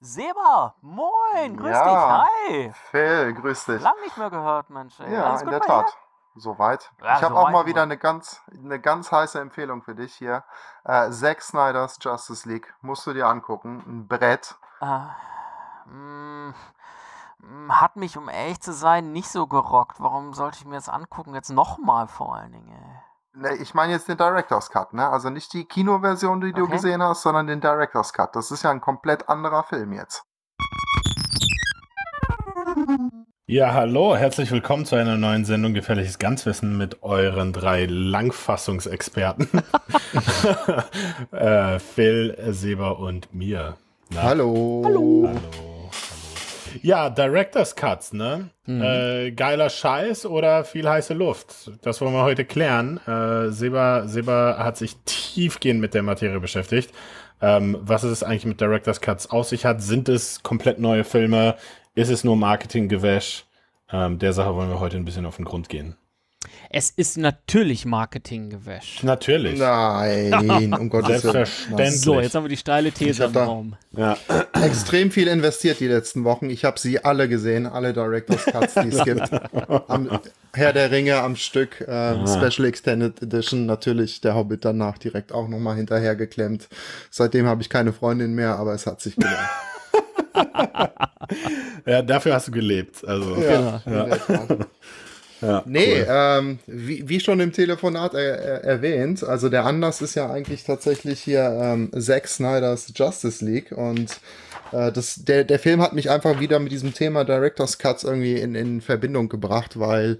Seba, moin, grüß ja, dich, hi. Phil, grüß dich. Lang nicht mehr gehört, Mensch. Ey. Ja, Alles in der Tat. Dir? Soweit. Ja, ich habe so auch mal wieder eine ganz, eine ganz heiße Empfehlung für dich hier. Äh, Zack Snyder's Justice League. Musst du dir angucken. Ein Brett. Ah, mh, mm, mm, hat mich, um ehrlich zu sein, nicht so gerockt. Warum sollte ich mir das angucken? Jetzt nochmal vor allen Dingen. Ey. Ne, ich meine jetzt den Director's Cut, ne? Also nicht die Kinoversion, die okay. du gesehen hast, sondern den Director's Cut. Das ist ja ein komplett anderer Film jetzt. Ja, hallo, herzlich willkommen zu einer neuen Sendung Gefährliches Ganzwissen mit euren drei Langfassungsexperten. äh, Phil, Seber und mir. Na? Hallo. hallo. hallo. Ja, Director's Cuts, ne? Mhm. Äh, geiler Scheiß oder viel heiße Luft? Das wollen wir heute klären. Äh, Seba, Seba hat sich tiefgehend mit der Materie beschäftigt. Ähm, was es eigentlich mit Director's Cuts aus sich hat? Sind es komplett neue Filme? Ist es nur Marketinggewäsch? Ähm, der Sache wollen wir heute ein bisschen auf den Grund gehen. Es ist natürlich Marketinggewäsch. Natürlich. Nein, um Gottes Willen. So, jetzt haben wir die steile These im Raum. Ja. Extrem viel investiert die letzten Wochen. Ich habe sie alle gesehen, alle Directors Cuts, die es gibt. Am Herr der Ringe am Stück, äh, Special Extended Edition, natürlich der Hobbit danach direkt auch nochmal hinterhergeklemmt. Seitdem habe ich keine Freundin mehr, aber es hat sich gelohnt. ja, dafür hast du gelebt. Also. Ja, ja. Genau. Ja, nee, cool. ähm, wie, wie, schon im Telefonat er, er, erwähnt, also der Anlass ist ja eigentlich tatsächlich hier ähm, Zack Snyders Justice League und äh, das, der, der Film hat mich einfach wieder mit diesem Thema Director's Cuts irgendwie in, in Verbindung gebracht, weil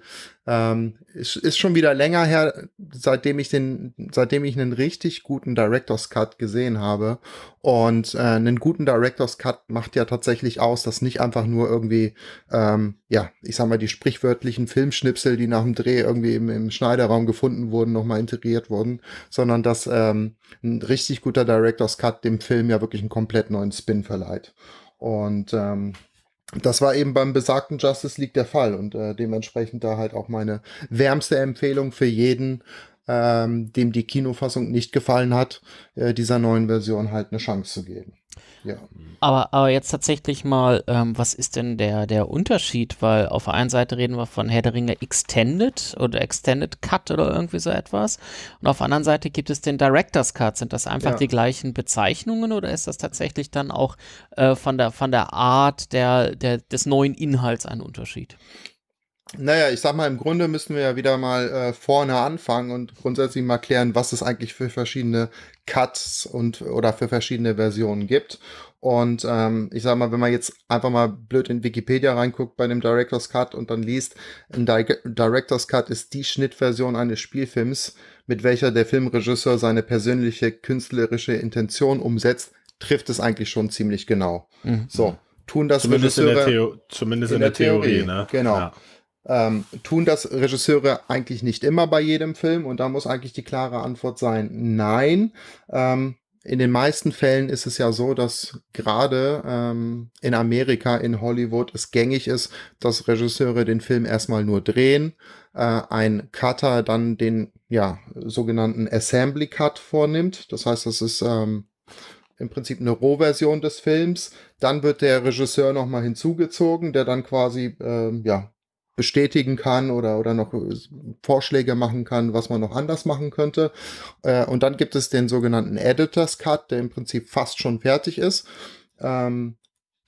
ähm, es ist schon wieder länger her, seitdem ich den, seitdem ich einen richtig guten Director's Cut gesehen habe. Und äh, einen guten Director's Cut macht ja tatsächlich aus, dass nicht einfach nur irgendwie, ähm, ja, ich sag mal, die sprichwörtlichen Filmschnipsel, die nach dem Dreh irgendwie im, im Schneiderraum gefunden wurden, nochmal integriert wurden, sondern dass ähm, ein richtig guter Director's Cut dem Film ja wirklich einen komplett neuen Spin verleiht. Und ähm, das war eben beim besagten Justice League der Fall und äh, dementsprechend da halt auch meine wärmste Empfehlung für jeden, ähm, dem die Kinofassung nicht gefallen hat, äh, dieser neuen Version halt eine Chance zu geben. Ja. Aber, aber jetzt tatsächlich mal, ähm, was ist denn der, der Unterschied? Weil auf der einen Seite reden wir von Herr der Ringe Extended oder Extended Cut oder irgendwie so etwas. Und auf der anderen Seite gibt es den Director's Cut. Sind das einfach ja. die gleichen Bezeichnungen oder ist das tatsächlich dann auch äh, von, der, von der Art der, der, des neuen Inhalts ein Unterschied? Naja, ich sag mal, im Grunde müssen wir ja wieder mal äh, vorne anfangen und grundsätzlich mal klären, was es eigentlich für verschiedene Cuts und oder für verschiedene Versionen gibt. Und ähm, ich sag mal, wenn man jetzt einfach mal blöd in Wikipedia reinguckt bei dem Director's Cut und dann liest, ein Di Director's Cut ist die Schnittversion eines Spielfilms, mit welcher der Filmregisseur seine persönliche künstlerische Intention umsetzt, trifft es eigentlich schon ziemlich genau. Mhm. So. Tun das zumindest Regisseure, in der, Theo zumindest in der, Theorie, Theorie ne? Genau. Ja. Ähm, tun das Regisseure eigentlich nicht immer bei jedem Film und da muss eigentlich die klare Antwort sein, nein. Ähm, in den meisten Fällen ist es ja so, dass gerade ähm, in Amerika, in Hollywood es gängig ist, dass Regisseure den Film erstmal nur drehen, äh, ein Cutter dann den ja, sogenannten Assembly Cut vornimmt. Das heißt, das ist ähm, im Prinzip eine Rohversion des Films. Dann wird der Regisseur nochmal hinzugezogen, der dann quasi äh, ja, bestätigen kann oder, oder noch äh, Vorschläge machen kann, was man noch anders machen könnte. Äh, und dann gibt es den sogenannten Editors Cut, der im Prinzip fast schon fertig ist. Ähm,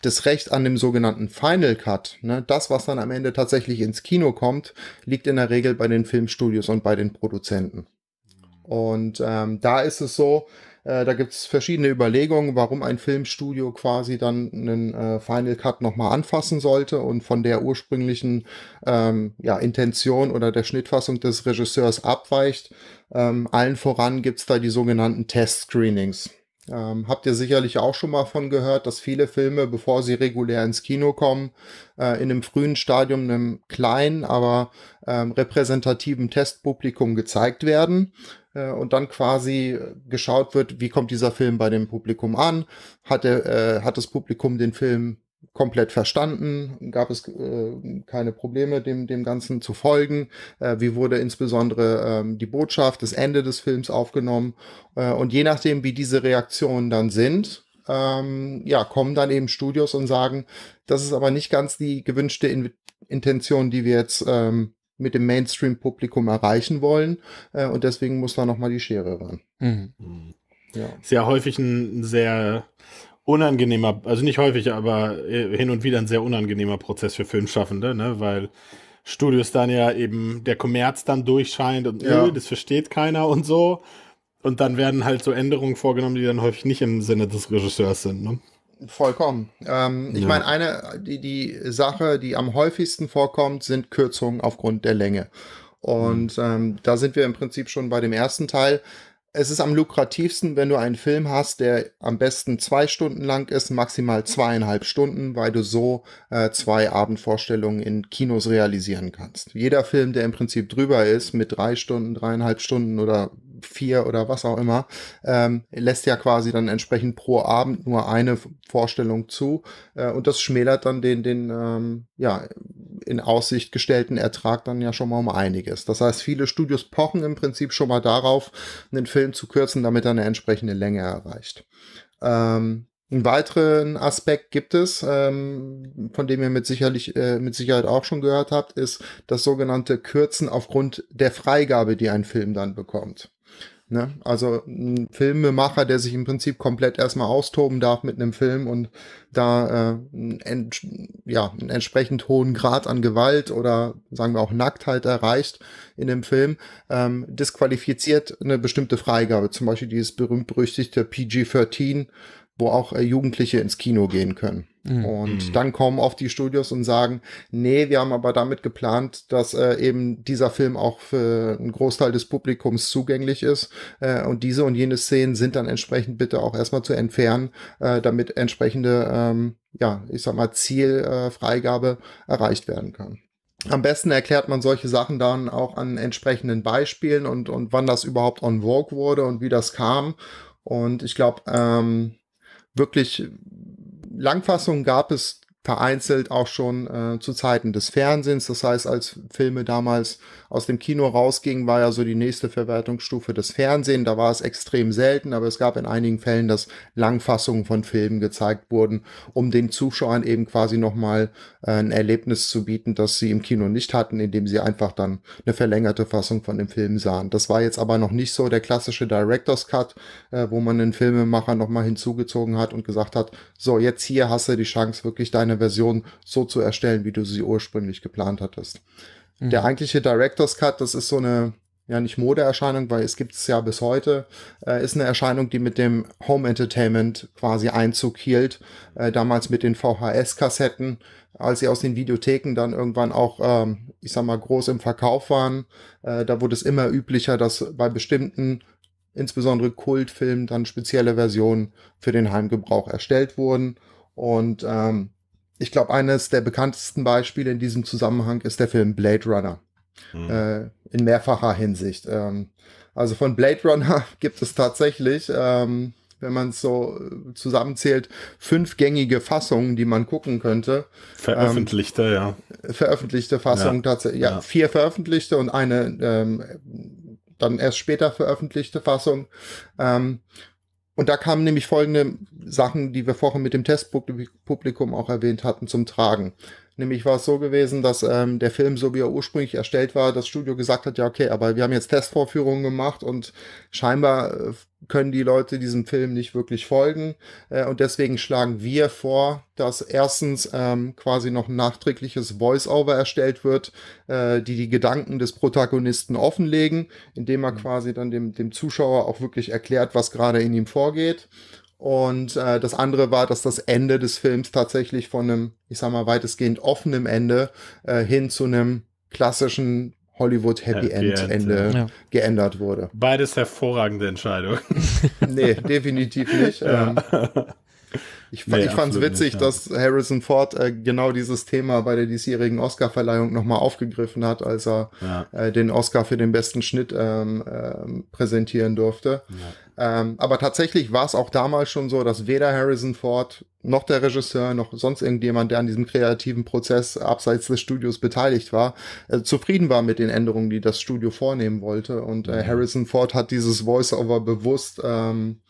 das Recht an dem sogenannten Final Cut, ne, das, was dann am Ende tatsächlich ins Kino kommt, liegt in der Regel bei den Filmstudios und bei den Produzenten. Mhm. Und ähm, da ist es so, äh, da gibt es verschiedene Überlegungen, warum ein Filmstudio quasi dann einen äh, Final Cut nochmal anfassen sollte und von der ursprünglichen ähm, ja, Intention oder der Schnittfassung des Regisseurs abweicht. Ähm, allen voran gibt es da die sogenannten Test-Screenings. Ähm, habt ihr sicherlich auch schon mal von gehört, dass viele Filme, bevor sie regulär ins Kino kommen, äh, in einem frühen Stadium einem kleinen, aber ähm, repräsentativen Testpublikum gezeigt werden. Äh, und dann quasi äh, geschaut wird, wie kommt dieser Film bei dem Publikum an? Hat, der, äh, hat das Publikum den Film komplett verstanden? Gab es äh, keine Probleme, dem, dem Ganzen zu folgen? Äh, wie wurde insbesondere ähm, die Botschaft, das Ende des Films aufgenommen? Äh, und je nachdem, wie diese Reaktionen dann sind, ähm, ja, kommen dann eben Studios und sagen, das ist aber nicht ganz die gewünschte In Intention, die wir jetzt ähm, mit dem Mainstream-Publikum erreichen wollen. Äh, und deswegen muss da nochmal die Schere ran. Mhm. mhm. Ja. Sehr häufig ein sehr unangenehmer, also nicht häufig, aber äh, hin und wieder ein sehr unangenehmer Prozess für Filmschaffende, ne? weil Studios dann ja eben der Kommerz dann durchscheint und ja. das versteht keiner und so. Und dann werden halt so Änderungen vorgenommen, die dann häufig nicht im Sinne des Regisseurs sind. Ne? Vollkommen. Ähm, ich meine, eine, die, die Sache, die am häufigsten vorkommt, sind Kürzungen aufgrund der Länge. Und mhm. ähm, da sind wir im Prinzip schon bei dem ersten Teil. Es ist am lukrativsten, wenn du einen Film hast, der am besten zwei Stunden lang ist, maximal zweieinhalb Stunden, weil du so äh, zwei Abendvorstellungen in Kinos realisieren kannst. Jeder Film, der im Prinzip drüber ist, mit drei Stunden, dreieinhalb Stunden oder vier oder was auch immer, ähm, lässt ja quasi dann entsprechend pro Abend nur eine Vorstellung zu äh, und das schmälert dann den, den ähm, ja, in Aussicht gestellten Ertrag dann ja schon mal um einiges. Das heißt, viele Studios pochen im Prinzip schon mal darauf, einen Film zu kürzen, damit er eine entsprechende Länge erreicht. Ähm, einen weiteren Aspekt gibt es, ähm, von dem ihr mit, sicherlich, äh, mit Sicherheit auch schon gehört habt, ist das sogenannte Kürzen aufgrund der Freigabe, die ein Film dann bekommt. Ne? Also ein Filmemacher, der sich im Prinzip komplett erstmal austoben darf mit einem Film und da äh, einen, ja, einen entsprechend hohen Grad an Gewalt oder sagen wir auch Nacktheit erreicht in dem Film, ähm, disqualifiziert eine bestimmte Freigabe. Zum Beispiel dieses berühmt-berüchtigte PG-13, wo auch äh, Jugendliche ins Kino gehen können. Mhm. Und mhm. dann kommen oft die Studios und sagen, nee, wir haben aber damit geplant, dass äh, eben dieser Film auch für einen Großteil des Publikums zugänglich ist. Äh, und diese und jene Szenen sind dann entsprechend bitte auch erstmal zu entfernen, äh, damit entsprechende, ähm, ja, ich sag mal, Zielfreigabe äh, erreicht werden kann. Am besten erklärt man solche Sachen dann auch an entsprechenden Beispielen und, und wann das überhaupt on Vogue wurde und wie das kam. Und ich glaube, ähm, wirklich Langfassungen gab es vereinzelt auch schon äh, zu Zeiten des Fernsehens. Das heißt, als Filme damals aus dem Kino rausgingen, war ja so die nächste Verwertungsstufe das Fernsehen. Da war es extrem selten, aber es gab in einigen Fällen, dass Langfassungen von Filmen gezeigt wurden, um den Zuschauern eben quasi nochmal äh, ein Erlebnis zu bieten, das sie im Kino nicht hatten, indem sie einfach dann eine verlängerte Fassung von dem Film sahen. Das war jetzt aber noch nicht so der klassische Director's Cut, äh, wo man den Filmemacher nochmal hinzugezogen hat und gesagt hat, so jetzt hier hast du die Chance, wirklich deine deine Version so zu erstellen, wie du sie ursprünglich geplant hattest. Mhm. Der eigentliche Director's Cut, das ist so eine, ja nicht Modeerscheinung, weil es gibt es ja bis heute, äh, ist eine Erscheinung, die mit dem Home Entertainment quasi Einzug hielt, äh, damals mit den VHS-Kassetten, als sie aus den Videotheken dann irgendwann auch, ähm, ich sag mal, groß im Verkauf waren. Äh, da wurde es immer üblicher, dass bei bestimmten insbesondere Kultfilmen dann spezielle Versionen für den Heimgebrauch erstellt wurden. Und ähm, ich glaube, eines der bekanntesten Beispiele in diesem Zusammenhang ist der Film Blade Runner. Mhm. Äh, in mehrfacher Hinsicht. Ähm, also von Blade Runner gibt es tatsächlich, ähm, wenn man es so äh, zusammenzählt, fünf gängige Fassungen, die man gucken könnte. Veröffentlichte, ähm, ja. Veröffentlichte Fassungen ja. tatsächlich. Ja, ja, vier veröffentlichte und eine ähm, dann erst später veröffentlichte Fassung. Ähm, und da kamen nämlich folgende Sachen, die wir vorhin mit dem Testpublikum auch erwähnt hatten, zum Tragen. Nämlich war es so gewesen, dass ähm, der Film, so wie er ursprünglich erstellt war, das Studio gesagt hat, ja, okay, aber wir haben jetzt Testvorführungen gemacht und scheinbar äh, können die Leute diesem Film nicht wirklich folgen. Äh, und deswegen schlagen wir vor, dass erstens ähm, quasi noch ein nachträgliches Voice-Over erstellt wird, äh, die die Gedanken des Protagonisten offenlegen, indem er mhm. quasi dann dem, dem Zuschauer auch wirklich erklärt, was gerade in ihm vorgeht. Und äh, das andere war, dass das Ende des Films tatsächlich von einem, ich sag mal, weitestgehend offenem Ende äh, hin zu einem klassischen Hollywood Happy, Happy End, End, Ende ja. geändert wurde. Beides hervorragende Entscheidungen. nee, definitiv nicht. Ja. Ähm, ich, nee, ich fand es witzig, nicht, ja. dass Harrison Ford äh, genau dieses Thema bei der diesjährigen Oscarverleihung nochmal aufgegriffen hat, als er ja. äh, den Oscar für den besten Schnitt ähm, äh, präsentieren durfte. Ja. Ähm, aber tatsächlich war es auch damals schon so, dass weder Harrison Ford noch der Regisseur noch sonst irgendjemand, der an diesem kreativen Prozess abseits des Studios beteiligt war, äh, zufrieden war mit den Änderungen, die das Studio vornehmen wollte. Und äh, mhm. Harrison Ford hat dieses Voice-over bewusst ähm,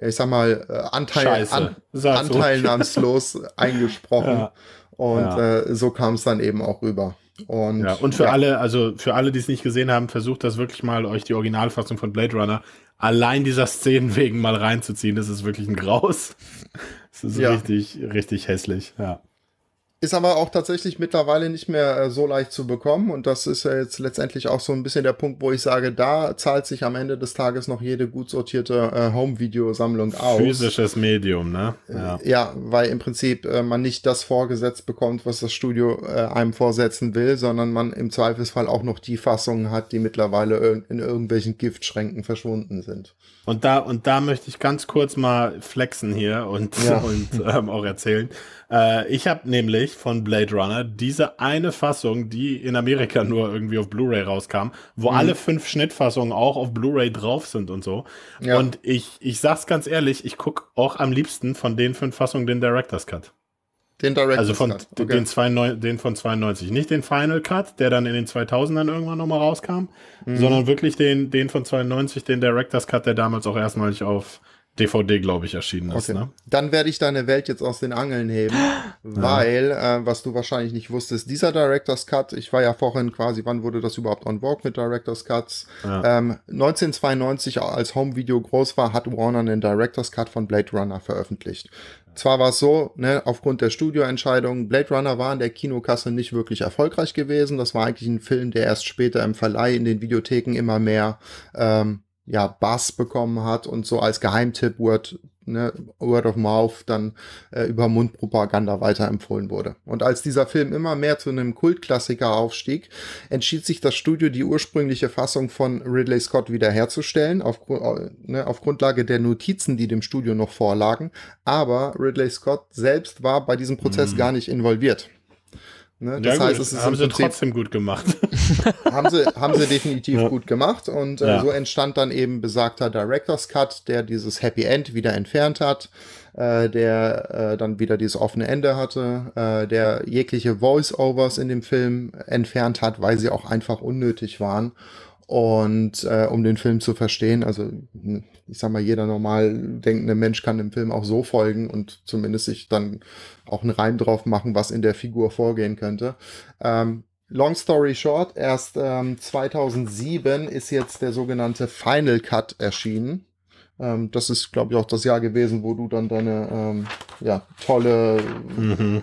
ich sag mal, äh, Anteil, an, anteilnahmslos eingesprochen. Ja. Und ja. Äh, so kam es dann eben auch rüber. Und, ja, und für ja. alle, also für alle, die es nicht gesehen haben, versucht das wirklich mal, euch die Originalfassung von Blade Runner allein dieser Szenen wegen mal reinzuziehen. Das ist wirklich ein Graus. Das ist richtig, richtig hässlich. Ja. Ist aber auch tatsächlich mittlerweile nicht mehr äh, so leicht zu bekommen. Und das ist ja jetzt letztendlich auch so ein bisschen der Punkt, wo ich sage, da zahlt sich am Ende des Tages noch jede gut sortierte äh, Home-Video-Sammlung aus. Physisches Medium, ne? Äh, ja, ja weil im Prinzip äh, man nicht das vorgesetzt bekommt, was das Studio äh, einem vorsetzen will, sondern man im Zweifelsfall auch noch die Fassungen hat, die mittlerweile ir in irgendwelchen Giftschränken verschwunden sind. Und da, und da möchte ich ganz kurz mal flexen hier und, ja. und ähm, auch erzählen. Äh, ich habe nämlich von Blade Runner diese eine Fassung, die in Amerika nur irgendwie auf Blu-ray rauskam, wo mhm. alle fünf Schnittfassungen auch auf Blu-ray drauf sind und so. Ja. Und ich, ich sag's ganz ehrlich, ich gucke auch am liebsten von den fünf Fassungen den Director's Cut. Den Director's also von Cut. Okay. Den, zwei, den, von 92. Nicht den Final Cut, der dann in den 2000ern irgendwann nochmal rauskam, mhm. sondern wirklich den, den von 92, den Director's Cut, der damals auch erstmalig auf DVD, glaube ich, erschienen ist. Okay. Ne? Dann werde ich deine Welt jetzt aus den Angeln heben, weil, ja. äh, was du wahrscheinlich nicht wusstest, dieser Director's Cut, ich war ja vorhin quasi, wann wurde das überhaupt on walk mit Director's Cuts? Ja. Ähm, 1992, als Home Video groß war, hat Warner einen Director's Cut von Blade Runner veröffentlicht. Zwar war es so, ne, aufgrund der Studioentscheidung, Blade Runner war in der Kinokasse nicht wirklich erfolgreich gewesen. Das war eigentlich ein Film, der erst später im Verleih in den Videotheken immer mehr ähm, ja, Bass bekommen hat und so als Geheimtipp Word, ne, Word of Mouth dann äh, über Mundpropaganda weiterempfohlen wurde. Und als dieser Film immer mehr zu einem Kultklassiker aufstieg, entschied sich das Studio, die ursprüngliche Fassung von Ridley Scott wiederherzustellen, auf, ne, auf Grundlage der Notizen, die dem Studio noch vorlagen. Aber Ridley Scott selbst war bei diesem Prozess mhm. gar nicht involviert. Ne? Das ja, heißt, es ist haben sie Prinzip, trotzdem gut gemacht. haben, sie, haben sie definitiv ja. gut gemacht. Und äh, ja. so entstand dann eben besagter Director's Cut, der dieses Happy End wieder entfernt hat, äh, der äh, dann wieder dieses offene Ende hatte, äh, der jegliche Voice-Overs in dem Film entfernt hat, weil sie auch einfach unnötig waren. Und äh, um den Film zu verstehen, also hm, ich sag mal, jeder normal denkende Mensch kann dem Film auch so folgen und zumindest sich dann auch einen Reim drauf machen, was in der Figur vorgehen könnte. Ähm, long story short, erst ähm, 2007 ist jetzt der sogenannte Final Cut erschienen. Ähm, das ist, glaube ich, auch das Jahr gewesen, wo du dann deine ähm, ja, tolle mhm.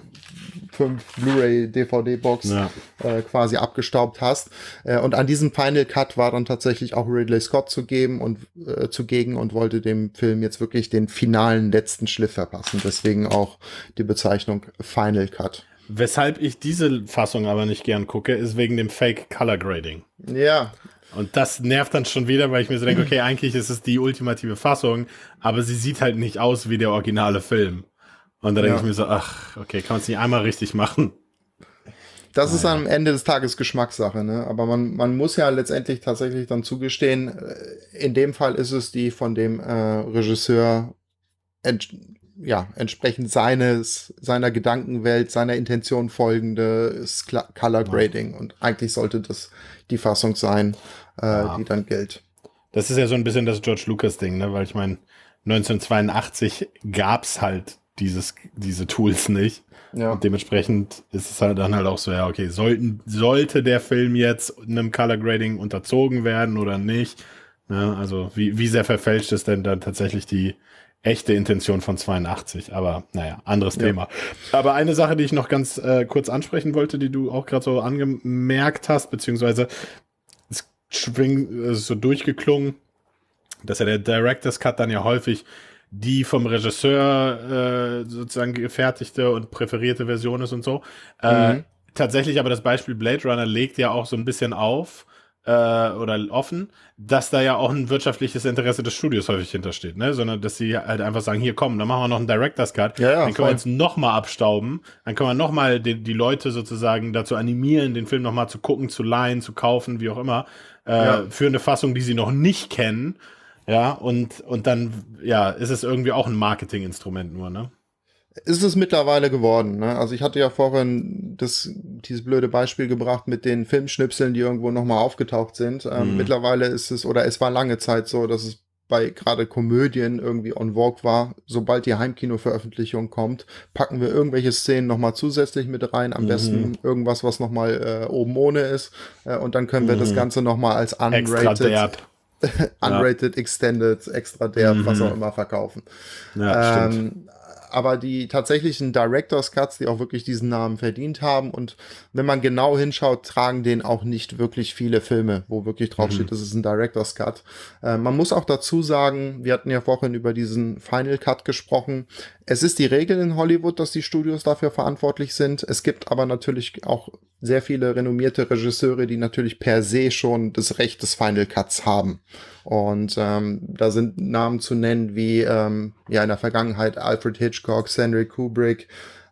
5 Blu-ray, DVD-Box ja. äh, quasi abgestaubt hast. Äh, und an diesem Final Cut war dann tatsächlich auch Ridley Scott zu geben und äh, zugegen und wollte dem Film jetzt wirklich den finalen letzten Schliff verpassen. Deswegen auch die Bezeichnung Final Cut. Weshalb ich diese Fassung aber nicht gern gucke, ist wegen dem Fake Color Grading. Ja. Und das nervt dann schon wieder, weil ich mir so denke, okay, eigentlich ist es die ultimative Fassung, aber sie sieht halt nicht aus wie der originale Film. Und da denke ja. ich mir so, ach, okay, kann man es nicht einmal richtig machen. Das ah, ist ja. am Ende des Tages Geschmackssache, ne? Aber man, man muss ja letztendlich tatsächlich dann zugestehen, äh, in dem Fall ist es die von dem äh, Regisseur ent, ja, entsprechend seines, seiner Gedankenwelt, seiner Intention folgende Color Grading. Und eigentlich sollte das die Fassung sein, äh, ja. die dann gilt. Das ist ja so ein bisschen das George Lucas-Ding, ne? Weil ich meine, 1982 gab es halt dieses, diese Tools nicht. Ja. Und dementsprechend ist es halt dann halt auch so, ja, okay, sollten, sollte der Film jetzt einem Color Grading unterzogen werden oder nicht? Ne? Also, wie, wie sehr verfälscht ist denn dann tatsächlich die echte Intention von 82? Aber naja, anderes ja. Thema. Aber eine Sache, die ich noch ganz äh, kurz ansprechen wollte, die du auch gerade so angemerkt hast, beziehungsweise es ist so durchgeklungen, dass ja der Director's Cut dann ja häufig die vom Regisseur äh, sozusagen gefertigte und präferierte Version ist und so. Äh, mhm. Tatsächlich aber das Beispiel Blade Runner legt ja auch so ein bisschen auf äh, oder offen, dass da ja auch ein wirtschaftliches Interesse des Studios häufig hintersteht, ne? sondern dass sie halt einfach sagen, hier komm, dann machen wir noch einen Director's Cut, ja, ja, dann können voll. wir jetzt nochmal abstauben, dann können wir nochmal die, die Leute sozusagen dazu animieren, den Film nochmal zu gucken, zu leihen, zu kaufen, wie auch immer, äh, ja. für eine Fassung, die sie noch nicht kennen ja, und, und dann, ja, ist es irgendwie auch ein Marketinginstrument nur, ne? Ist es mittlerweile geworden, ne? Also ich hatte ja vorhin das, dieses blöde Beispiel gebracht mit den Filmschnipseln, die irgendwo nochmal aufgetaucht sind. Ähm, mhm. Mittlerweile ist es, oder es war lange Zeit so, dass es bei gerade Komödien irgendwie on Vogue war, sobald die Heimkino-Veröffentlichung kommt, packen wir irgendwelche Szenen nochmal zusätzlich mit rein, am mhm. besten irgendwas, was nochmal äh, oben ohne ist, äh, und dann können wir mhm. das Ganze nochmal als unrated Unrated, ja. Extended, extra der, mhm. was auch immer verkaufen. Ja, ähm, stimmt. Aber die tatsächlichen Directors Cuts, die auch wirklich diesen Namen verdient haben und wenn man genau hinschaut, tragen den auch nicht wirklich viele Filme, wo wirklich draufsteht, mhm. das ist ein Directors Cut. Äh, man muss auch dazu sagen, wir hatten ja vorhin über diesen Final Cut gesprochen. Es ist die Regel in Hollywood, dass die Studios dafür verantwortlich sind. Es gibt aber natürlich auch sehr viele renommierte Regisseure, die natürlich per se schon das Recht des Final Cuts haben. Und ähm, da sind Namen zu nennen wie ähm, ja in der Vergangenheit Alfred Hitchcock, Stanley Kubrick,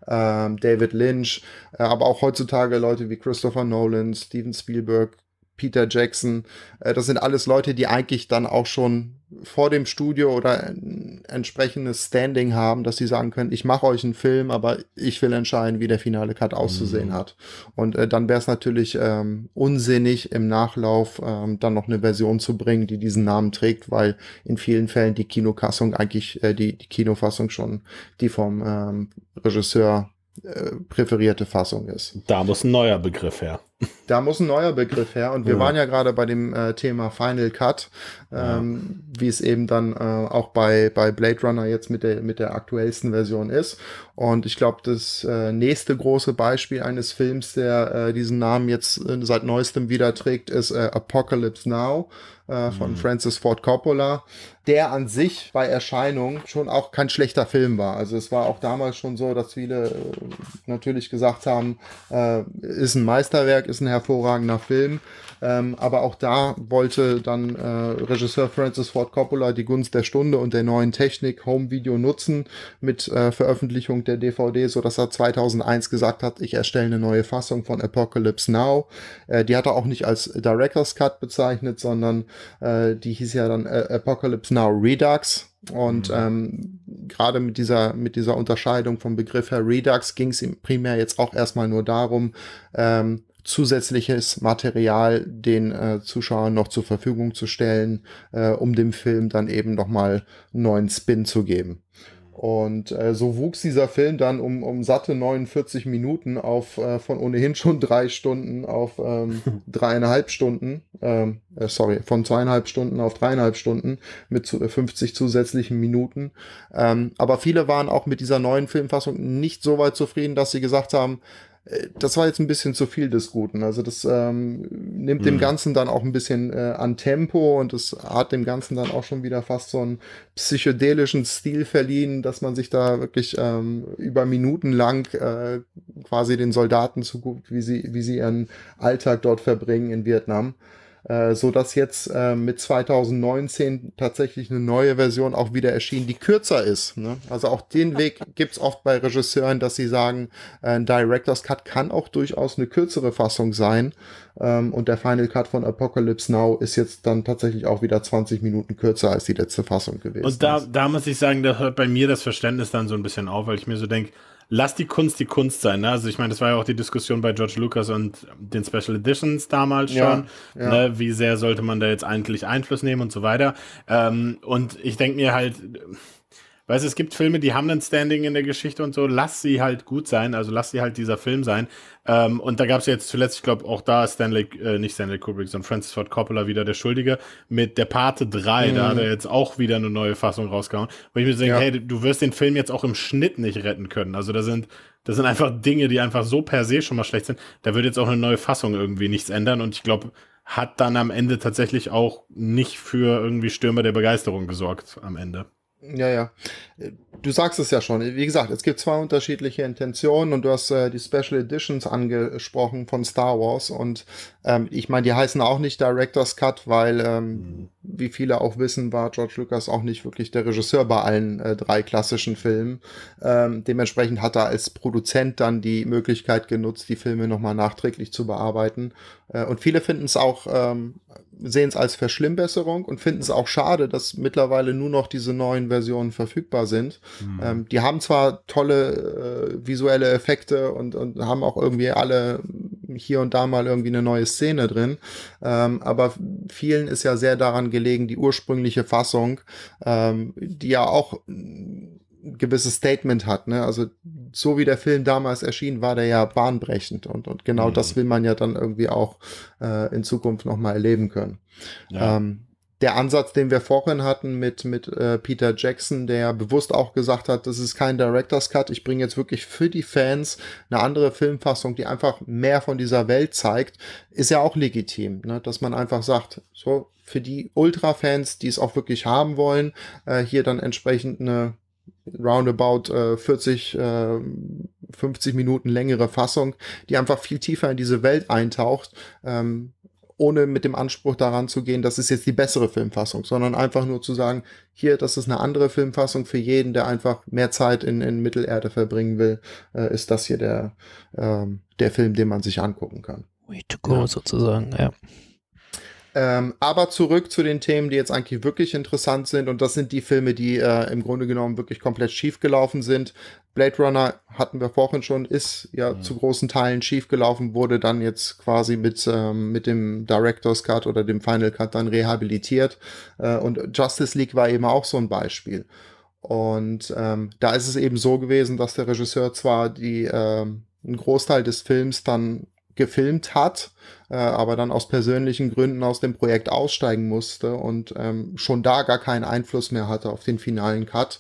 ähm, David Lynch, äh, aber auch heutzutage Leute wie Christopher Nolan, Steven Spielberg, Peter Jackson. Äh, das sind alles Leute, die eigentlich dann auch schon vor dem Studio oder ein entsprechendes Standing haben, dass sie sagen können, ich mache euch einen Film, aber ich will entscheiden, wie der finale Cut auszusehen mhm. hat. Und äh, dann wäre es natürlich ähm, unsinnig, im Nachlauf ähm, dann noch eine Version zu bringen, die diesen Namen trägt, weil in vielen Fällen die Kinokassung eigentlich, äh, die, die Kinofassung schon die vom ähm, Regisseur äh, präferierte Fassung ist. Da muss ein neuer Begriff her. Da muss ein neuer Begriff her. Und wir ja. waren ja gerade bei dem äh, Thema Final Cut, ähm, ja. wie es eben dann äh, auch bei, bei Blade Runner jetzt mit der, mit der aktuellsten Version ist. Und ich glaube, das äh, nächste große Beispiel eines Films, der äh, diesen Namen jetzt äh, seit neuestem wieder trägt, ist äh, Apocalypse Now von mhm. Francis Ford Coppola, der an sich bei Erscheinung schon auch kein schlechter Film war. Also es war auch damals schon so, dass viele natürlich gesagt haben, ist ein Meisterwerk, ist ein hervorragender Film. Ähm, aber auch da wollte dann äh, Regisseur Francis Ford Coppola die Gunst der Stunde und der neuen Technik Home Video nutzen mit äh, Veröffentlichung der DVD, so dass er 2001 gesagt hat, ich erstelle eine neue Fassung von Apocalypse Now. Äh, die hat er auch nicht als Director's Cut bezeichnet, sondern äh, die hieß ja dann äh, Apocalypse Now Redux. Und mhm. ähm, gerade mit dieser, mit dieser Unterscheidung vom Begriff her Redux ging es primär jetzt auch erstmal nur darum, ähm, zusätzliches Material den äh, Zuschauern noch zur Verfügung zu stellen, äh, um dem Film dann eben nochmal einen neuen Spin zu geben. Und äh, so wuchs dieser Film dann um, um satte 49 Minuten auf äh, von ohnehin schon drei Stunden auf ähm, dreieinhalb Stunden, ähm, äh, sorry, von zweieinhalb Stunden auf dreieinhalb Stunden mit zu, 50 äh, zusätzlichen Minuten. Ähm, aber viele waren auch mit dieser neuen Filmfassung nicht so weit zufrieden, dass sie gesagt haben, das war jetzt ein bisschen zu viel des Guten. Also das ähm, nimmt mhm. dem Ganzen dann auch ein bisschen äh, an Tempo und es hat dem Ganzen dann auch schon wieder fast so einen psychedelischen Stil verliehen, dass man sich da wirklich ähm, über Minuten lang äh, quasi den Soldaten zuguckt, wie sie, wie sie ihren Alltag dort verbringen in Vietnam. Äh, so dass jetzt äh, mit 2019 tatsächlich eine neue Version auch wieder erschien, die kürzer ist. Ne? Also auch den Weg gibt's oft bei Regisseuren, dass sie sagen, äh, ein Director's Cut kann auch durchaus eine kürzere Fassung sein. Ähm, und der Final Cut von Apocalypse Now ist jetzt dann tatsächlich auch wieder 20 Minuten kürzer als die letzte Fassung gewesen. Und da, ist. da muss ich sagen, da hört bei mir das Verständnis dann so ein bisschen auf, weil ich mir so denke, lass die Kunst die Kunst sein. Ne? Also ich meine, das war ja auch die Diskussion bei George Lucas und den Special Editions damals schon. Ja, ja. Ne? Wie sehr sollte man da jetzt eigentlich Einfluss nehmen und so weiter. Ähm, und ich denke mir halt Weißt du, es gibt Filme, die haben ein Standing in der Geschichte und so, lass sie halt gut sein, also lass sie halt dieser Film sein. Ähm, und da gab es jetzt zuletzt, ich glaube, auch da Stanley, äh, nicht Stanley Kubrick, sondern Francis Ford Coppola wieder der Schuldige mit der Pate 3, mhm. da hat mhm. er jetzt auch wieder eine neue Fassung rausgehauen. Weil ich mir so denke, ja. hey, du wirst den Film jetzt auch im Schnitt nicht retten können. Also da sind, das sind einfach Dinge, die einfach so per se schon mal schlecht sind. Da wird jetzt auch eine neue Fassung irgendwie nichts ändern und ich glaube, hat dann am Ende tatsächlich auch nicht für irgendwie Stürme der Begeisterung gesorgt am Ende. Ja, ja. du sagst es ja schon, wie gesagt, es gibt zwei unterschiedliche Intentionen und du hast äh, die Special Editions angesprochen von Star Wars und ähm, ich meine, die heißen auch nicht Director's Cut, weil, ähm, mhm. wie viele auch wissen, war George Lucas auch nicht wirklich der Regisseur bei allen äh, drei klassischen Filmen. Ähm, dementsprechend hat er als Produzent dann die Möglichkeit genutzt, die Filme nochmal nachträglich zu bearbeiten. Äh, und viele finden es auch ähm, sehen es als Verschlimmbesserung und finden es auch schade, dass mittlerweile nur noch diese neuen Versionen verfügbar sind. Mhm. Ähm, die haben zwar tolle äh, visuelle Effekte und, und haben auch irgendwie alle hier und da mal irgendwie eine neue Szene drin, ähm, aber vielen ist ja sehr daran gelegen, die ursprüngliche Fassung, ähm, die ja auch ein gewisses Statement hat. Ne? Also so wie der Film damals erschien, war der ja bahnbrechend und, und genau mhm. das will man ja dann irgendwie auch äh, in Zukunft nochmal erleben können. Ja. Ähm, der Ansatz, den wir vorhin hatten mit, mit äh, Peter Jackson, der bewusst auch gesagt hat, das ist kein Director's Cut, ich bringe jetzt wirklich für die Fans eine andere Filmfassung, die einfach mehr von dieser Welt zeigt, ist ja auch legitim, ne? dass man einfach sagt, so für die Ultra-Fans, die es auch wirklich haben wollen, äh, hier dann entsprechend eine roundabout äh, 40, äh, 50 Minuten längere Fassung, die einfach viel tiefer in diese Welt eintaucht. Ähm, ohne mit dem Anspruch daran zu gehen, das ist jetzt die bessere Filmfassung, sondern einfach nur zu sagen, hier, das ist eine andere Filmfassung für jeden, der einfach mehr Zeit in, in Mittelerde verbringen will, äh, ist das hier der, ähm, der Film, den man sich angucken kann. Way to go ja. sozusagen, ja. Ähm, aber zurück zu den Themen, die jetzt eigentlich wirklich interessant sind. Und das sind die Filme, die äh, im Grunde genommen wirklich komplett schiefgelaufen sind. Blade Runner hatten wir vorhin schon, ist ja mhm. zu großen Teilen schiefgelaufen, wurde dann jetzt quasi mit, ähm, mit dem Director's Cut oder dem Final Cut dann rehabilitiert. Äh, und Justice League war eben auch so ein Beispiel. Und ähm, da ist es eben so gewesen, dass der Regisseur zwar die, ähm, einen Großteil des Films dann gefilmt hat, äh, aber dann aus persönlichen Gründen aus dem Projekt aussteigen musste und ähm, schon da gar keinen Einfluss mehr hatte auf den finalen Cut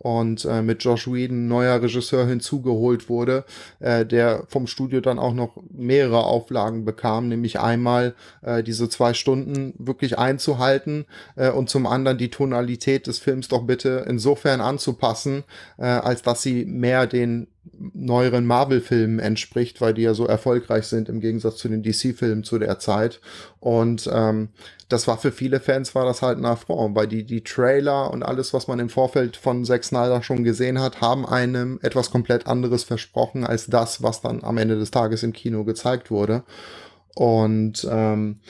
und äh, mit Josh Whedon neuer Regisseur hinzugeholt wurde, äh, der vom Studio dann auch noch mehrere Auflagen bekam, nämlich einmal äh, diese zwei Stunden wirklich einzuhalten äh, und zum anderen die Tonalität des Films doch bitte insofern anzupassen, äh, als dass sie mehr den neueren Marvel-Filmen entspricht, weil die ja so erfolgreich sind im Gegensatz zu den DC-Filmen zu der Zeit. Und ähm, das war für viele Fans war das halt nach vorn, weil die, die Trailer und alles, was man im Vorfeld von Zack Snyder schon gesehen hat, haben einem etwas komplett anderes versprochen als das, was dann am Ende des Tages im Kino gezeigt wurde. Und ähm,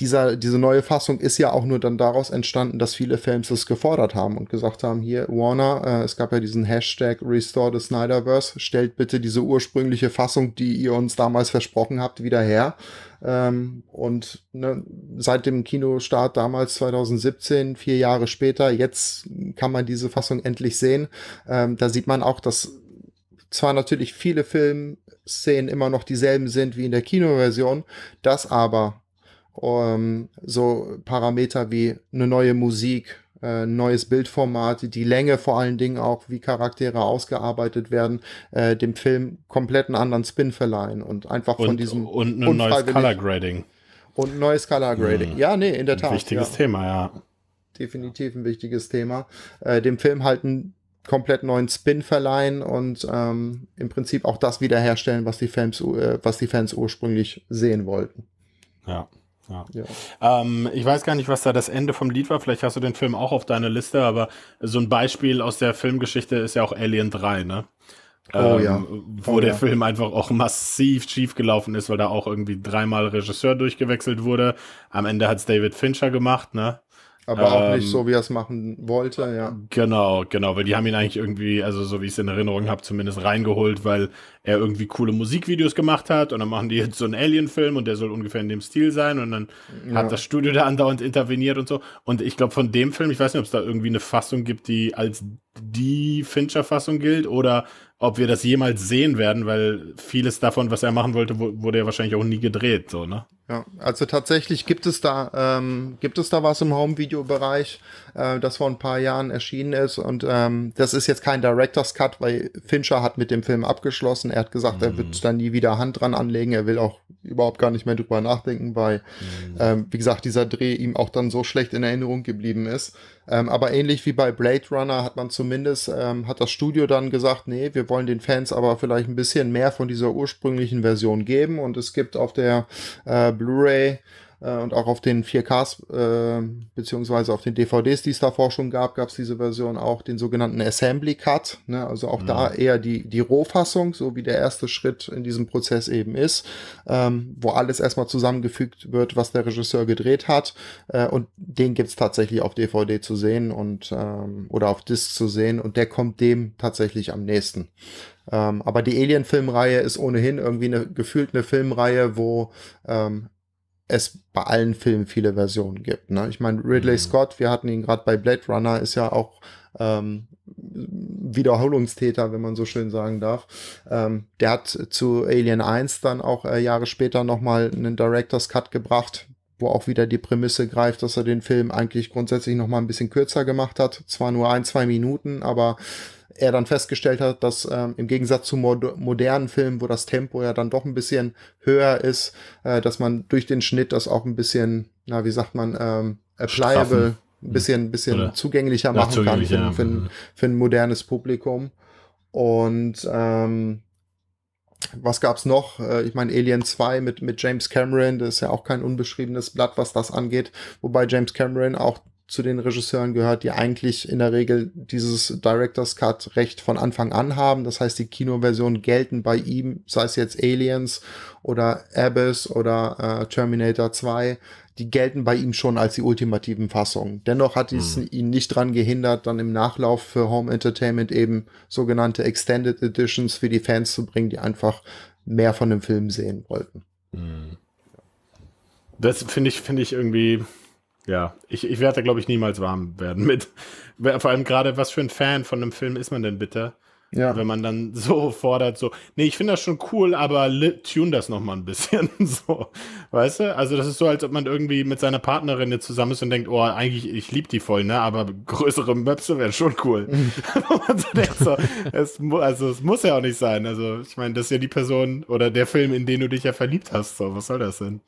dieser, diese neue Fassung ist ja auch nur dann daraus entstanden, dass viele Fans es gefordert haben und gesagt haben, hier Warner, äh, es gab ja diesen Hashtag Restore the Snyderverse, stellt bitte diese ursprüngliche Fassung, die ihr uns damals versprochen habt, wieder her. Ähm, und ne, seit dem Kinostart damals 2017, vier Jahre später, jetzt kann man diese Fassung endlich sehen. Ähm, da sieht man auch, dass zwar natürlich viele Filmszenen immer noch dieselben sind wie in der Kinoversion, dass aber um, ähm, so Parameter wie eine neue Musik, äh, neues Bildformat, die Länge vor allen Dingen auch, wie Charaktere ausgearbeitet werden, äh, dem Film komplett einen anderen Spin verleihen und einfach von und, diesem und ein neues Color Grading und neues Color Grading. Mhm. Ja, nee, in der Tat. wichtiges ja. Thema, ja. Definitiv ein wichtiges Thema. Äh, dem Film halt einen komplett neuen Spin verleihen und ähm, im Prinzip auch das wiederherstellen, was die Fans, äh, was die Fans ursprünglich sehen wollten. Ja. Ja. ja. Ähm, ich weiß gar nicht, was da das Ende vom Lied war. Vielleicht hast du den Film auch auf deiner Liste, aber so ein Beispiel aus der Filmgeschichte ist ja auch Alien 3, ne? Oh, ähm, ja. Wo oh, der ja. Film einfach auch massiv schiefgelaufen ist, weil da auch irgendwie dreimal Regisseur durchgewechselt wurde. Am Ende hat's David Fincher gemacht, ne? Aber auch nicht so, ähm, wie er es machen wollte, ja. Genau, genau, weil die haben ihn eigentlich irgendwie, also so wie ich es in Erinnerung habe, zumindest reingeholt, weil er irgendwie coole Musikvideos gemacht hat und dann machen die jetzt so einen Alien-Film und der soll ungefähr in dem Stil sein und dann ja. hat das Studio da andauernd interveniert und so. Und ich glaube, von dem Film, ich weiß nicht, ob es da irgendwie eine Fassung gibt, die als die Fincher-Fassung gilt oder ob wir das jemals sehen werden, weil vieles davon, was er machen wollte, wurde ja wahrscheinlich auch nie gedreht, so, ne? Ja, also tatsächlich gibt es da ähm, gibt es da was im Home-Video-Bereich, äh, das vor ein paar Jahren erschienen ist und ähm, das ist jetzt kein Directors Cut, weil Fincher hat mit dem Film abgeschlossen. Er hat gesagt, mm. er wird mhm. da nie wieder Hand dran anlegen. Er will auch überhaupt gar nicht mehr drüber nachdenken, weil mm. ähm, wie gesagt dieser Dreh ihm auch dann so schlecht in Erinnerung geblieben ist. Ähm, aber ähnlich wie bei Blade Runner hat man zumindest ähm, hat das Studio dann gesagt, nee, wir wollen den Fans aber vielleicht ein bisschen mehr von dieser ursprünglichen Version geben und es gibt auf der äh, Blu-ray äh, und auch auf den 4Ks äh, beziehungsweise auf den DVDs, die es davor schon gab, gab es diese Version auch den sogenannten Assembly Cut. Ne? Also auch mhm. da eher die, die Rohfassung, so wie der erste Schritt in diesem Prozess eben ist, ähm, wo alles erstmal zusammengefügt wird, was der Regisseur gedreht hat. Äh, und den gibt es tatsächlich auf DVD zu sehen und ähm, oder auf Disc zu sehen und der kommt dem tatsächlich am nächsten. Ähm, aber die Alien-Filmreihe ist ohnehin irgendwie eine, gefühlt eine Filmreihe, wo ähm, es bei allen Filmen viele Versionen gibt. Ne? Ich meine, Ridley mhm. Scott, wir hatten ihn gerade bei Blade Runner, ist ja auch ähm, Wiederholungstäter, wenn man so schön sagen darf. Ähm, der hat zu Alien 1 dann auch äh, Jahre später nochmal einen Director's Cut gebracht, wo auch wieder die Prämisse greift, dass er den Film eigentlich grundsätzlich nochmal ein bisschen kürzer gemacht hat. Zwar nur ein, zwei Minuten, aber er dann festgestellt hat, dass ähm, im Gegensatz zu mod modernen Filmen, wo das Tempo ja dann doch ein bisschen höher ist, äh, dass man durch den Schnitt das auch ein bisschen, na, wie sagt man, ähm, applicable, ein bisschen, bisschen zugänglicher machen zugänglich, kann für, für, ein, mhm. für, ein, modernes Publikum. Und ähm, was es noch? Äh, ich meine, Alien 2 mit, mit James Cameron, das ist ja auch kein unbeschriebenes Blatt, was das angeht. Wobei James Cameron auch zu den Regisseuren gehört, die eigentlich in der Regel dieses Director's Cut Recht von Anfang an haben. Das heißt, die Kinoversionen gelten bei ihm, sei es jetzt Aliens oder Abyss oder äh, Terminator 2, die gelten bei ihm schon als die ultimativen Fassungen. Dennoch hat dies mhm. ihn nicht daran gehindert, dann im Nachlauf für Home Entertainment eben sogenannte Extended Editions für die Fans zu bringen, die einfach mehr von dem Film sehen wollten. Mhm. Das finde ich, finde ich irgendwie ja, ich, ich werde da, glaube ich, niemals warm werden mit. Vor allem gerade, was für ein Fan von einem Film ist man denn bitte? Ja. Wenn man dann so fordert, so, nee, ich finde das schon cool, aber tune das nochmal ein bisschen, so, weißt du? Also, das ist so, als ob man irgendwie mit seiner Partnerin jetzt zusammen ist und denkt, oh, eigentlich, ich liebe die voll, ne, aber größere Möpse wären schon cool. Mhm. so denkt, so, es, also, es muss ja auch nicht sein. Also, ich meine, das ist ja die Person oder der Film, in den du dich ja verliebt hast, so, was soll das denn?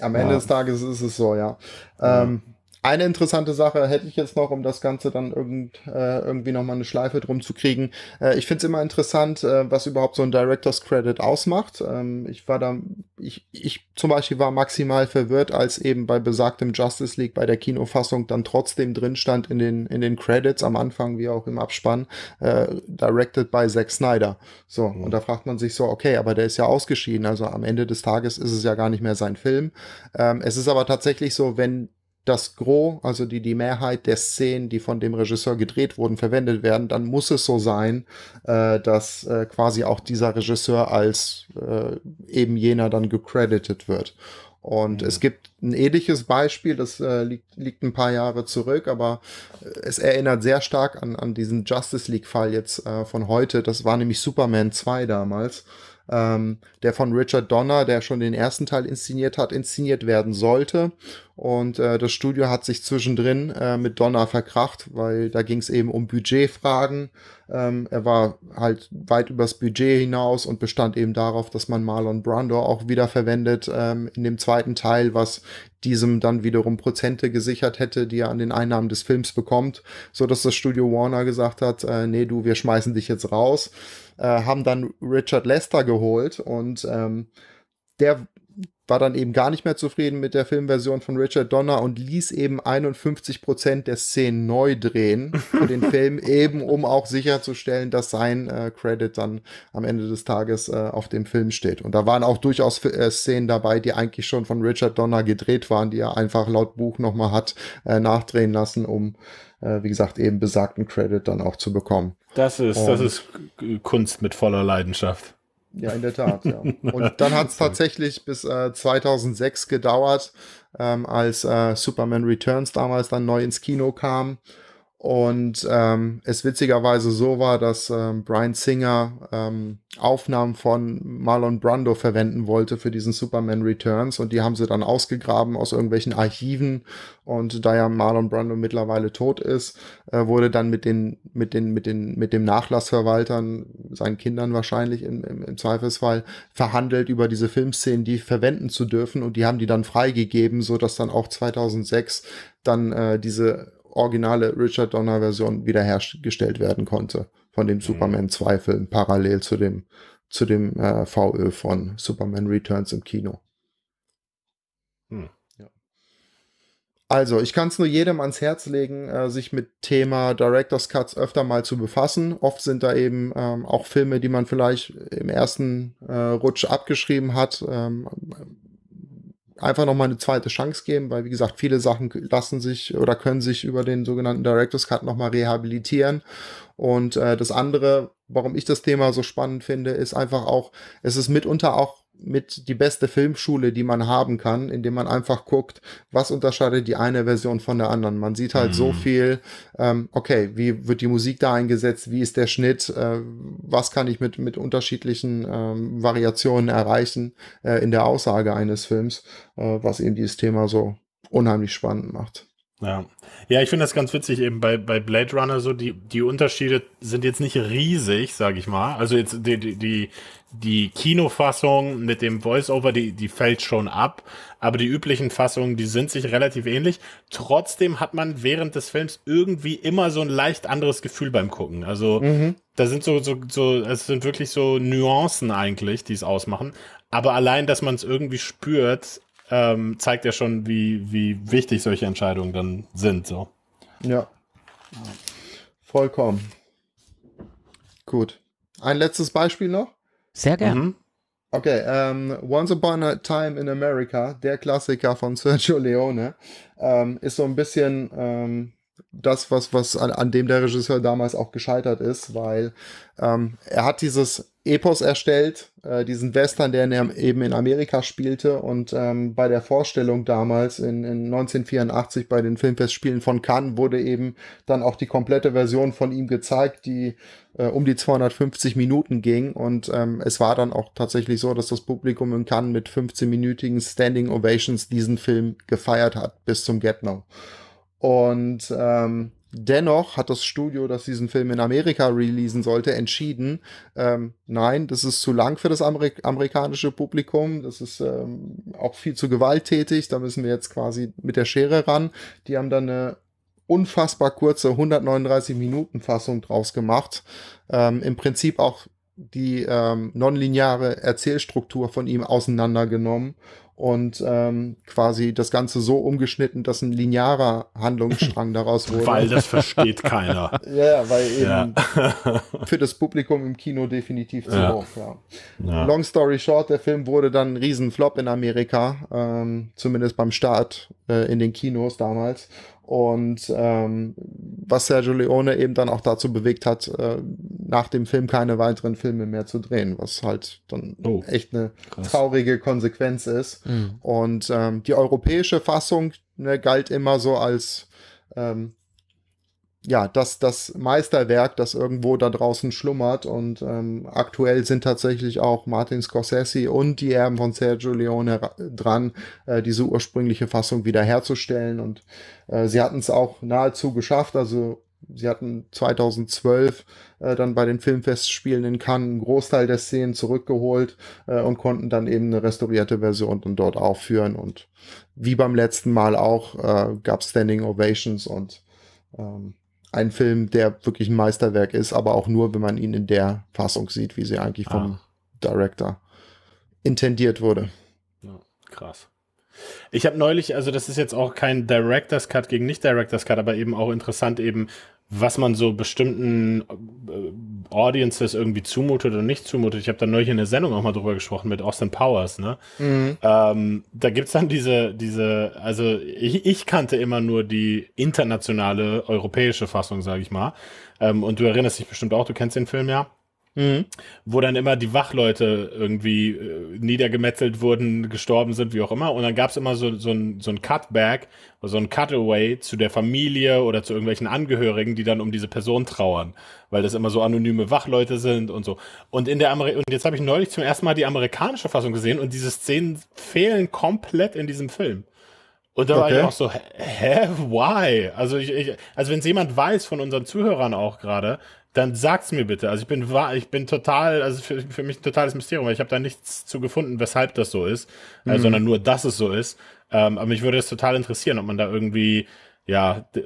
Am Ende ja. des Tages ist es so, ja. Ähm, eine interessante Sache hätte ich jetzt noch, um das Ganze dann irgend, äh, irgendwie nochmal eine Schleife drum zu kriegen. Äh, ich finde es immer interessant, äh, was überhaupt so ein Directors Credit ausmacht. Ähm, ich war da, ich, ich zum Beispiel war maximal verwirrt, als eben bei besagtem Justice League bei der Kinofassung dann trotzdem drin stand in den, in den Credits am Anfang, wie auch im Abspann, äh, Directed by Zack Snyder. So, mhm. und da fragt man sich so, okay, aber der ist ja ausgeschieden. Also am Ende des Tages ist es ja gar nicht mehr sein Film. Ähm, es ist aber tatsächlich so, wenn das Gros, also die, die Mehrheit der Szenen, die von dem Regisseur gedreht wurden, verwendet werden, dann muss es so sein, äh, dass äh, quasi auch dieser Regisseur als äh, eben jener dann gecredited wird. Und mhm. es gibt ein ähnliches Beispiel, das äh, liegt, liegt ein paar Jahre zurück, aber äh, es erinnert sehr stark an, an diesen Justice League-Fall jetzt äh, von heute. Das war nämlich Superman 2 damals. Ähm, der von Richard Donner, der schon den ersten Teil inszeniert hat, inszeniert werden sollte. Und äh, das Studio hat sich zwischendrin äh, mit Donner verkracht, weil da ging es eben um Budgetfragen. Ähm, er war halt weit übers Budget hinaus und bestand eben darauf, dass man Marlon Brando auch wieder verwendet ähm, in dem zweiten Teil, was diesem dann wiederum Prozente gesichert hätte, die er an den Einnahmen des Films bekommt, so dass das Studio Warner gesagt hat, äh, nee, du, wir schmeißen dich jetzt raus, äh, haben dann Richard Lester geholt und ähm, der war dann eben gar nicht mehr zufrieden mit der Filmversion von Richard Donner und ließ eben 51 der Szenen neu drehen für den Film, eben um auch sicherzustellen, dass sein äh, Credit dann am Ende des Tages äh, auf dem Film steht. Und da waren auch durchaus äh, Szenen dabei, die eigentlich schon von Richard Donner gedreht waren, die er einfach laut Buch nochmal hat äh, nachdrehen lassen, um äh, wie gesagt, eben besagten Credit dann auch zu bekommen. Das ist, das ist Kunst mit voller Leidenschaft. Ja, in der Tat. Ja. Und dann hat es tatsächlich bis äh, 2006 gedauert, ähm, als äh, Superman Returns damals dann neu ins Kino kam. Und ähm, es witzigerweise so war, dass ähm, Brian Singer ähm, Aufnahmen von Marlon Brando verwenden wollte für diesen Superman Returns und die haben sie dann ausgegraben aus irgendwelchen Archiven und da ja Marlon Brando mittlerweile tot ist, äh, wurde dann mit den mit den mit den mit dem Nachlassverwaltern seinen Kindern wahrscheinlich im, im, im Zweifelsfall verhandelt über diese Filmszenen, die verwenden zu dürfen und die haben die dann freigegeben, so dass dann auch 2006 dann äh, diese originale Richard Donner-Version wiederhergestellt werden konnte von dem mhm. Superman 2 Film, parallel zu dem, zu dem äh, VÖ von Superman Returns im Kino. Mhm. Also, ich kann es nur jedem ans Herz legen, äh, sich mit Thema Director's Cuts öfter mal zu befassen. Oft sind da eben ähm, auch Filme, die man vielleicht im ersten äh, Rutsch abgeschrieben hat, ähm, einfach nochmal eine zweite Chance geben, weil wie gesagt, viele Sachen lassen sich oder können sich über den sogenannten Director's Cut nochmal rehabilitieren. Und äh, das andere, warum ich das Thema so spannend finde, ist einfach auch, es ist mitunter auch mit die beste Filmschule, die man haben kann, indem man einfach guckt, was unterscheidet die eine Version von der anderen. Man sieht halt mhm. so viel, ähm, okay, wie wird die Musik da eingesetzt, wie ist der Schnitt, äh, was kann ich mit, mit unterschiedlichen ähm, Variationen erreichen äh, in der Aussage eines Films, äh, was eben dieses Thema so unheimlich spannend macht. Ja, ja ich finde das ganz witzig, eben bei, bei Blade Runner so, die, die Unterschiede sind jetzt nicht riesig, sage ich mal. Also jetzt die, die, die die Kinofassung mit dem Voiceover, die, die fällt schon ab. Aber die üblichen Fassungen, die sind sich relativ ähnlich. Trotzdem hat man während des Films irgendwie immer so ein leicht anderes Gefühl beim Gucken. Also mhm. da sind so, so, so, es sind wirklich so Nuancen eigentlich, die es ausmachen. Aber allein, dass man es irgendwie spürt, ähm, zeigt ja schon, wie, wie wichtig solche Entscheidungen dann sind. So. Ja. Vollkommen. Gut. Ein letztes Beispiel noch? Sehr gern. Mhm. Okay, ähm, Once Upon a Time in America, der Klassiker von Sergio Leone, ähm, ist so ein bisschen ähm, das, was, was an, an, dem der Regisseur damals auch gescheitert ist, weil ähm, er hat dieses Epos erstellt, äh, diesen Western, der in, eben in Amerika spielte und ähm, bei der Vorstellung damals in, in 1984 bei den Filmfestspielen von Cannes wurde eben dann auch die komplette Version von ihm gezeigt, die äh, um die 250 Minuten ging und ähm, es war dann auch tatsächlich so, dass das Publikum in Cannes mit 15-minütigen Standing Ovations diesen Film gefeiert hat bis zum Get Now. Und ähm, Dennoch hat das Studio, das diesen Film in Amerika releasen sollte, entschieden, ähm, nein, das ist zu lang für das Amerik amerikanische Publikum, das ist ähm, auch viel zu gewalttätig, da müssen wir jetzt quasi mit der Schere ran. Die haben dann eine unfassbar kurze 139 Minuten Fassung draus gemacht. Ähm, Im Prinzip auch die ähm, nonlineare Erzählstruktur von ihm auseinandergenommen und ähm, quasi das Ganze so umgeschnitten, dass ein linearer Handlungsstrang daraus wurde. Weil das versteht keiner. ja, weil eben ja. für das Publikum im Kino definitiv zu ja. hoch. Ja. ja. Long story short, der Film wurde dann ein Riesenflop in Amerika, ähm, zumindest beim Start äh, in den Kinos damals. Und ähm, was Sergio Leone eben dann auch dazu bewegt hat, äh, nach dem Film keine weiteren Filme mehr zu drehen, was halt dann oh, echt eine krass. traurige Konsequenz ist. Mhm. Und ähm, die europäische Fassung ne, galt immer so als ähm, ja, das, das Meisterwerk, das irgendwo da draußen schlummert. Und ähm, aktuell sind tatsächlich auch Martin Scorsese und die Erben von Sergio Leone dran, äh, diese ursprüngliche Fassung wiederherzustellen. Und äh, sie hatten es auch nahezu geschafft. Also sie hatten 2012 äh, dann bei den Filmfestspielen in Cannes einen Großteil der Szenen zurückgeholt äh, und konnten dann eben eine restaurierte Version dann dort aufführen. Und wie beim letzten Mal auch äh, gab Standing Ovations und ähm, ein Film, der wirklich ein Meisterwerk ist, aber auch nur, wenn man ihn in der Fassung sieht, wie sie eigentlich vom ah. Director intendiert wurde. Ja, krass. Ich habe neulich, also das ist jetzt auch kein Director's Cut gegen nicht Director's Cut, aber eben auch interessant eben, was man so bestimmten äh, Audiences irgendwie zumutet oder nicht zumutet. Ich habe da neulich in der Sendung auch mal drüber gesprochen mit Austin Powers, ne? Mhm. Ähm, da gibt's dann diese, diese, also ich, ich kannte immer nur die internationale europäische Fassung, sage ich mal. Ähm, und du erinnerst dich bestimmt auch, du kennst den Film ja. Mhm. Wo dann immer die Wachleute irgendwie äh, niedergemetzelt wurden, gestorben sind, wie auch immer. Und dann gab es immer so, so ein, so ein Cutback, so ein Cutaway zu der Familie oder zu irgendwelchen Angehörigen, die dann um diese Person trauern, weil das immer so anonyme Wachleute sind und so. Und in der Ameri und jetzt habe ich neulich zum ersten Mal die amerikanische Fassung gesehen und diese Szenen fehlen komplett in diesem Film. Und da okay. war ich auch so, hä, why? Also ich, ich also wenn es jemand weiß von unseren Zuhörern auch gerade, dann sag's mir bitte. Also ich bin wahr, ich bin total, also für, für mich ein totales Mysterium, weil ich habe da nichts zu gefunden, weshalb das so ist, äh, mhm. äh, sondern nur, dass es so ist. Ähm, aber mich würde das total interessieren, ob man da irgendwie, ja, äh,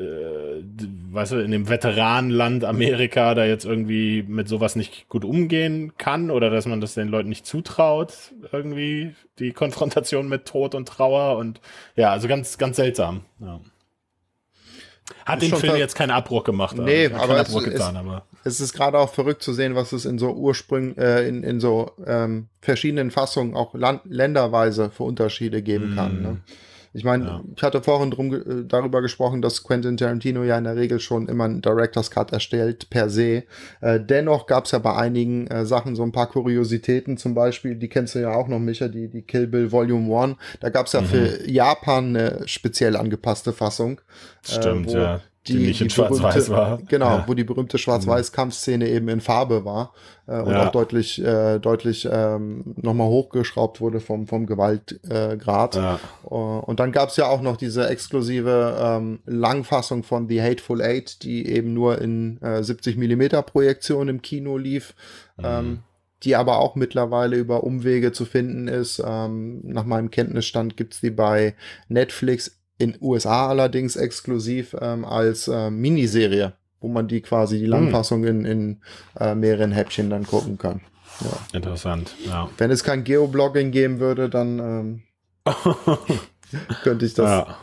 weißt du, in dem Veteranenland Amerika da jetzt irgendwie mit sowas nicht gut umgehen kann oder dass man das den Leuten nicht zutraut, irgendwie die Konfrontation mit Tod und Trauer und ja, also ganz, ganz seltsam. Ja. Hat den Film jetzt keinen Abbruch gemacht. Nee, also. aber, es, getan, aber, es, ist gerade auch verrückt zu sehen, was es in so Ursprüngen, äh, in, in so ähm, verschiedenen Fassungen auch land länderweise für Unterschiede geben mm. kann. Mhm. Ne? Ich meine, ja. ich hatte vorhin drum, äh, darüber gesprochen, dass Quentin Tarantino ja in der Regel schon immer einen Director's Cut erstellt, per se. Äh, dennoch gab es ja bei einigen äh, Sachen so ein paar Kuriositäten, zum Beispiel, die kennst du ja auch noch, Micha, die, die Kill Bill Volume 1. Da gab es ja mhm. für Japan eine speziell angepasste Fassung. Äh, Stimmt, äh, wo, ja die, die nicht in Schwarz-Weiß war. Genau, ja. wo die berühmte Schwarz-Weiß-Kampfszene eben in Farbe war äh, und ja. auch deutlich, äh, deutlich ähm, nochmal hochgeschraubt wurde vom, vom Gewaltgrad. Äh, ja. und dann gab es ja auch noch diese exklusive ähm, Langfassung von The Hateful Eight, die eben nur in 70 äh, Millimeter Projektion im Kino lief. Mhm. Ähm, die aber auch mittlerweile über Umwege zu finden ist. Ähm, nach meinem Kenntnisstand gibt es die bei Netflix in USA allerdings exklusiv ähm, als äh, Miniserie, wo man die quasi die hm. Langfassung in, in äh, mehreren Häppchen dann gucken kann. Ja. Interessant, ja. Wenn es kein Geoblogging geben würde, dann ähm, könnte ich das ja.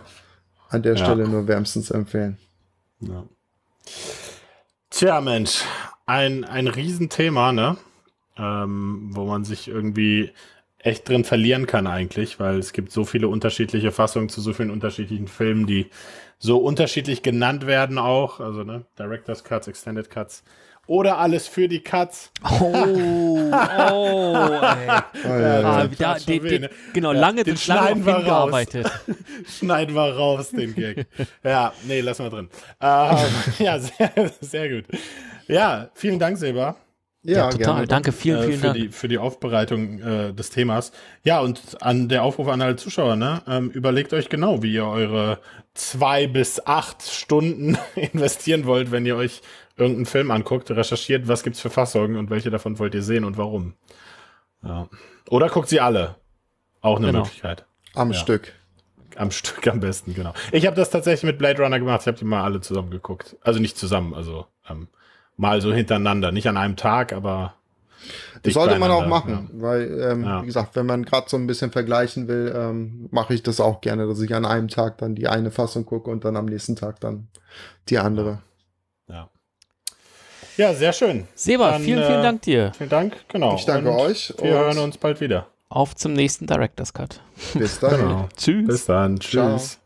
an der Stelle nur wärmstens empfehlen. Tja, Mensch, ein, ein Riesenthema, ne? Ähm, wo man sich irgendwie echt drin verlieren kann eigentlich, weil es gibt so viele unterschiedliche Fassungen zu so vielen unterschiedlichen Filmen, die so unterschiedlich genannt werden auch, also ne, Directors Cuts, Extended Cuts oder alles für die Cuts. Oh, oh, ey. Ah, ne? Genau, lange den schneiden wir raus. schneiden wir raus, den Gag. ja, nee, lass mal drin. Ähm, ja, sehr, sehr gut. Ja, vielen Dank, Seba. Ja, ja total. Gerne. Danke, vielen, äh, vielen äh, für Dank. Die, für die Aufbereitung äh, des Themas. Ja, und an der Aufruf an alle Zuschauer, ne? Ähm, überlegt euch genau, wie ihr eure zwei bis acht Stunden investieren wollt, wenn ihr euch irgendeinen Film anguckt, recherchiert, was gibt's für Fassungen und welche davon wollt ihr sehen und warum. Ja. Oder guckt sie alle. Auch eine genau. Möglichkeit. Am ja. Stück. Am Stück am besten, genau. Ich habe das tatsächlich mit Blade Runner gemacht. Ich habe die mal alle zusammen geguckt. Also nicht zusammen, also ähm, Mal so hintereinander. Nicht an einem Tag, aber. Das sollte man auch machen, ja. weil, ähm, ja. wie gesagt, wenn man gerade so ein bisschen vergleichen will, ähm, mache ich das auch gerne, dass ich an einem Tag dann die eine Fassung gucke und dann am nächsten Tag dann die andere. Ja. Ja, sehr schön. Seba, dann, vielen, vielen äh, Dank dir. Vielen Dank, genau. Ich danke und euch. Wir hören uns bald wieder. Auf zum nächsten Director's Cut. Bis dann. Genau. Tschüss. Bis dann. Tschüss. Ciao.